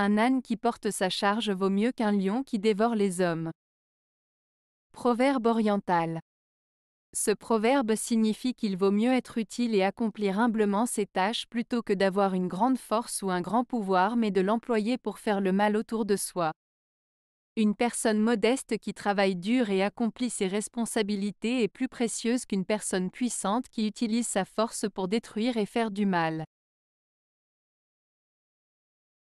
Un âne qui porte sa charge vaut mieux qu'un lion qui dévore les hommes. Proverbe oriental. Ce proverbe signifie qu'il vaut mieux être utile et accomplir humblement ses tâches plutôt que d'avoir une grande force ou un grand pouvoir mais de l'employer pour faire le mal autour de soi. Une personne modeste qui travaille dur et accomplit ses responsabilités est plus précieuse qu'une personne puissante qui utilise sa force pour détruire et faire du mal.